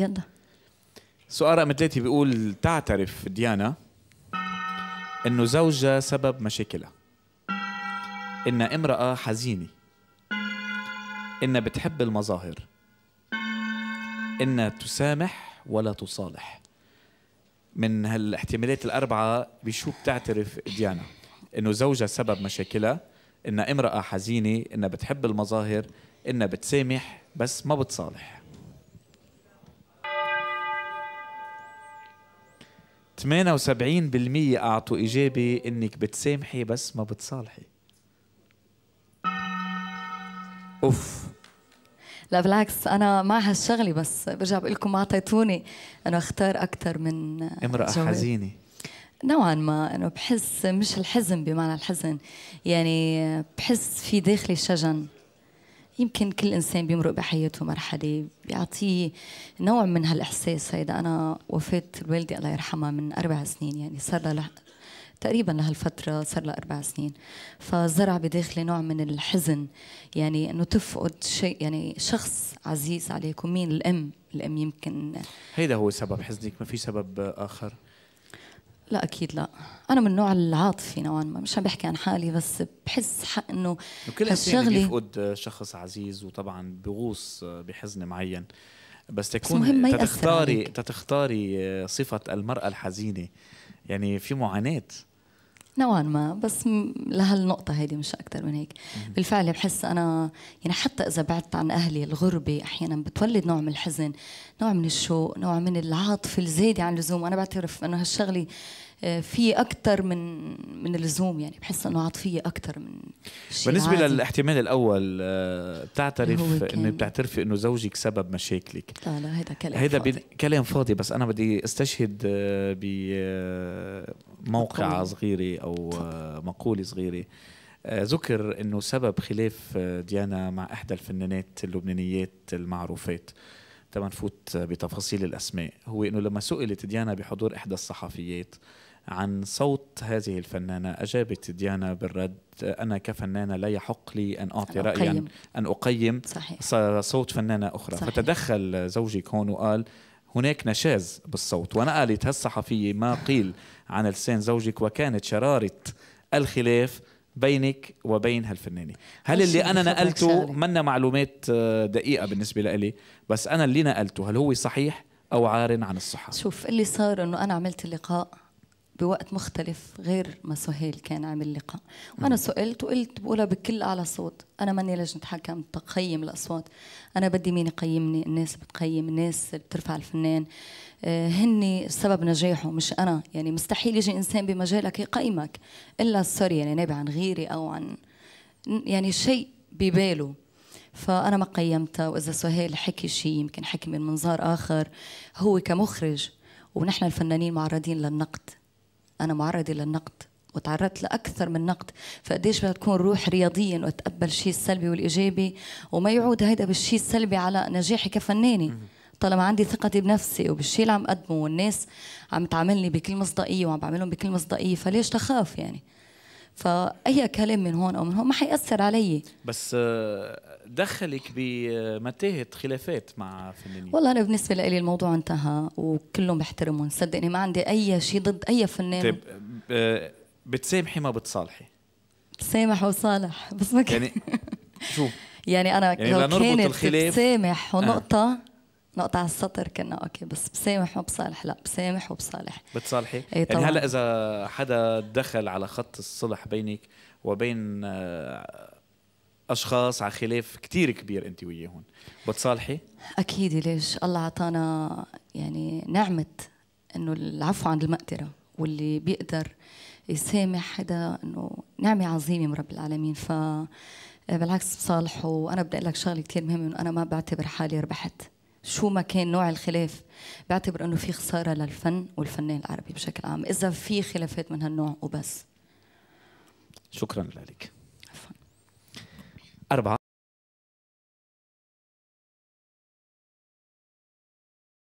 يلا سؤال رقم ثلاثة بيقول تعترف ديانا انه زوجها سبب مشاكلها انها امرأة حزينة انها بتحب المظاهر انها تسامح ولا تصالح من هالاحتمالات الأربعة بشو بتعترف ديانا انه زوجها سبب مشاكلها انها امرأة حزينة انها بتحب المظاهر انها بتسامح بس ما بتصالح 78% أعطوا إجابة إنك بتسامحي بس ما بتصالحي أوف لا بالعكس انا مع هالشغله بس برجع بقول لكم ما اعطيتوني انه اختار اكثر من امراه جوي. حزينه نوعا ما انه بحس مش الحزن بمعنى الحزن يعني بحس في داخلي شجن يمكن كل انسان بيمرق بحياته مرحله بيعطيه نوع من هالاحساس هيدا انا وفاه والدي الله يرحمها من اربع سنين يعني صار لها تقريبا لهالفتره صار لها اربع سنين فزرع بداخلي نوع من الحزن يعني انه تفقد شيء يعني شخص عزيز عليك ومين الام الام يمكن هيدا هو سبب حزنك ما في سبب اخر لا اكيد لا انا من النوع العاطفي نوعا ما مش عم بحكي عن حالي بس بحس حق انه كل انسان بيفقد شخص عزيز وطبعا بغوص بحزن معين بس تكون بس تتختاري تتختاري صفه المراه الحزينه يعني في معاناه نوعا ما بس لهالنقطة هيدي مش أكثر من هيك بالفعل بحس أنا يعني حتى إذا بعدت عن أهلي الغربة أحيانا بتولد نوع من الحزن نوع من الشوق نوع من العاطفة الزايدة عن اللزوم أنا بعترف أنه هالشغلة آه، في اكثر من من اللزوم يعني بحس انه عاطفيه اكثر من شيء بالنسبه عادي. للاحتمال الاول آه، بتعترف انه بتعترفي انه زوجك سبب مشاكلك لا لا هذا كلام هيدا فاضي. كلام فاضي بس انا بدي استشهد آه، ب موقعة صغيرة أو آه، مقولة صغيرة آه، ذكر أنه سبب خلاف آه، ديانا مع إحدى الفنانات اللبنانيات المعروفات تما نفوت بتفاصيل الأسماء هو أنه لما سئلت ديانا بحضور إحدى الصحفيات عن صوت هذه الفنانة أجابت ديانا بالرد أنا كفنانة لا يحق لي أن أعطي رأيا أن أقيم صحيح. صوت فنانة أخرى صحيح. فتدخل زوجك هون وقال هناك نشاز بالصوت ونقلت هالصحفية ما قيل عن لسان زوجك وكانت شرارة الخلاف بينك وبين هالفنانة هل اللي أنا نقلته منا معلومات آه، دقيقة بالنسبة لإلي بس أنا اللي نقلته هل هو صحيح أو عار عن الصحة شوف اللي صار أنه أنا عملت اللقاء بوقت مختلف غير ما سهيل كان عامل لقاء وانا سئلت وقلت بقولها بكل اعلى صوت انا ماني لجنه حكم تقيم الاصوات انا بدي مين يقيمني الناس بتقيم الناس بترفع الفنان آه، هن سبب نجاحه مش انا يعني مستحيل يجي انسان بمجالك يقيمك الا سوري يعني نابع عن غيري او عن يعني شيء بباله فانا ما قيمتها واذا سهيل حكي شيء يمكن حكي من منظار اخر هو كمخرج ونحن الفنانين معرضين للنقد انا معرضه للنقد وتعرضت لاكثر من نقد فقديش بدها تكون روح رياضيا وتقبل الشيء السلبي والايجابي وما يعود هيدا بالشيء السلبي على نجاحي كفنانه طالما عندي ثقتي بنفسي وبالشيء اللي عم اقدمه والناس عم تعاملني بكل مصداقيه وعم بعملهم بكل مصداقيه فليش تخاف يعني فاي كلام من هون او من هون ما حياثر علي بس آه، دخلك بمتاهه خلافات مع فنانين والله انا بالنسبه لي الموضوع انتهى وكلهم بحترمهم صدقني ما عندي اي شيء ضد اي فنان طيب آه، بتسامحي ما بتصالحي سامح وصالح بس ما يعني شو يعني انا يعني لو كانت الخلاف بتسامح ونقطه آه. نقطة على السطر كنا اوكي بس بسامح وبصالح بصالح لا بسامح وبصالح بتصالحي؟ اي يعني طبعا يعني هلا اذا حدا دخل على خط الصلح بينك وبين آه، اشخاص على خلاف كثير كبير انت وياهم بتصالحي؟ اكيد ليش الله اعطانا يعني نعمة انه العفو عند المقدرة واللي بيقدر يسامح هذا انه نعمة عظيمة من رب العالمين ف آه، بالعكس بصالحه وانا بدي اقول لك شغله كثير مهمه انه انا ما بعتبر حالي ربحت شو ما كان نوع الخلاف بعتبر انه في خساره للفن والفنان العربي بشكل عام اذا في خلافات من هالنوع وبس شكرا لك أربعة